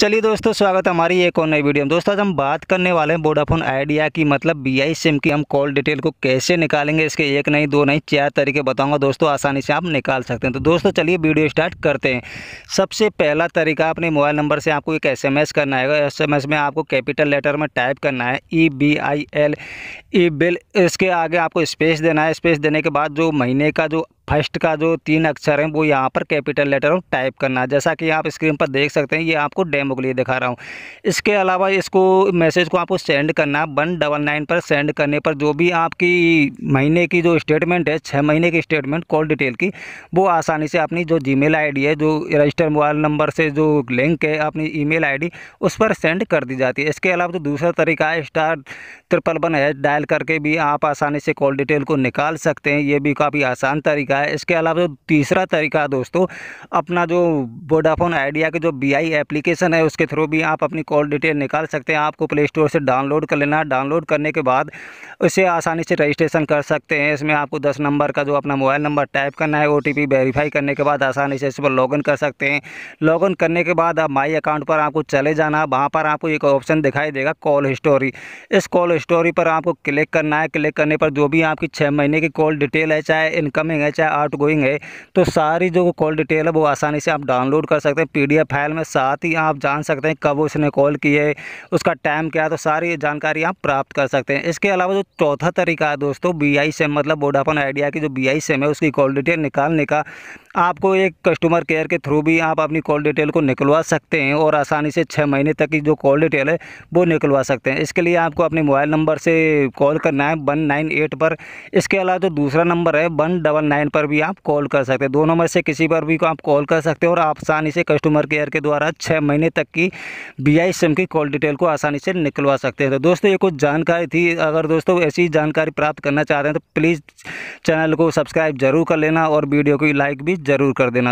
चलिए दोस्तों स्वागत है हमारी एक और नई वीडियो में दोस्तों आज हम बात करने वाले हैं वोडाफोन आइडिया की मतलब बी सिम की हम कॉल डिटेल को कैसे निकालेंगे इसके एक नहीं दो नहीं चार तरीके बताऊंगा दोस्तों आसानी से आप निकाल सकते हैं तो दोस्तों चलिए वीडियो स्टार्ट करते हैं सबसे पहला तरीका अपने मोबाइल नंबर से आपको एक एस करना है एस में आपको कैपिटल लेटर में टाइप करना है E B I L E bill इसके आगे आपको स्पेस देना है स्पेस देने के बाद जो महीने का जो फर्स्ट का जो तीन अक्षर हैं वो यहाँ पर कैपिटल लेटर टाइप करना है जैसा कि आप स्क्रीन पर देख सकते हैं ये आपको डेमो के लिए दिखा रहा हूँ इसके अलावा इसको मैसेज को आपको सेंड करना वन डबल नाइन पर सेंड करने पर जो भी आपकी महीने की जो स्टेटमेंट है छः महीने की स्टेटमेंट कॉल डिटेल की वो आसानी से अपनी जो जी मेल है जो रजिस्टर मोबाइल नंबर से जो लिंक है अपनी ई मेल उस पर सेंड कर दी जाती है इसके अलावा जो दूसरा तरीका है स्टार ट्रिपल वन है डायल करके भी आप आसानी से कॉल डिटेल को निकाल सकते हैं ये भी काफ़ी आसान तरीका सकता है इसके अलावा जो तीसरा तरीका दोस्तों अपना जो वोडाफोन आइडिया के जो बी आई एप्लीकेशन है उसके थ्रू भी आप अपनी कॉल डिटेल निकाल सकते हैं आपको प्ले स्टोर से डाउनलोड कर लेना है डाउनलोड करने के बाद उसे आसानी से रजिस्ट्रेशन कर सकते हैं इसमें आपको दस नंबर का जो अपना मोबाइल नंबर टाइप करना है ओ टी वेरीफाई करने के बाद आसानी से इस पर इन कर सकते हैं लॉगिन करने के बाद आप माई अकाउंट पर आपको चले जाना वहाँ पर आपको एक ऑप्शन दिखाई देगा कॉल हिस्टोरी इस कॉल हिस्टोरी पर आपको क्लिक करना है क्लिक करने पर जो भी आपकी छः महीने की कॉल डिटेल है चाहे इनकमिंग है चाहे आउट गोइंग है तो सारी जो कॉल डिटेल है वो आसानी से आप डाउनलोड कर सकते हैं पी फाइल में साथ ही आप जान सकते हैं कब उसने कॉल की है उसका टाइम क्या है तो सारी जानकारी आप प्राप्त कर सकते हैं इसके अलावा जो चौथा तरीका है दोस्तों बी आई सेम मतलब वोडाफोन आइडिया की जो बी आई सेम है उसकी कॉल डिटेल निकालने का आपको एक कस्टमर केयर के थ्रू भी आप अपनी कॉल डिटेल को निकलवा सकते हैं और आसानी से छः महीने तक की जो कॉल डिटेल है वो निकलवा सकते हैं इसके लिए आपको अपने मोबाइल नंबर से कॉल करना है वन नाइन एट पर इसके अलावा जो तो दूसरा नंबर है वन डबल नाइन पर भी आप कॉल कर सकते हैं दोनों में से किसी पर भी आप कॉल कर सकते हैं और आसानी से कस्टमर केयर के द्वारा छः महीने तक की बी सिम की कॉल डिटेल को आसानी से निकलवा सकते हैं तो दोस्तों ये कुछ जानकारी थी अगर दोस्तों ऐसी जानकारी प्राप्त करना चाह रहे हैं तो प्लीज़ चैनल को सब्सक्राइब जरूर कर लेना और वीडियो को लाइक भी ज़रूर कर देना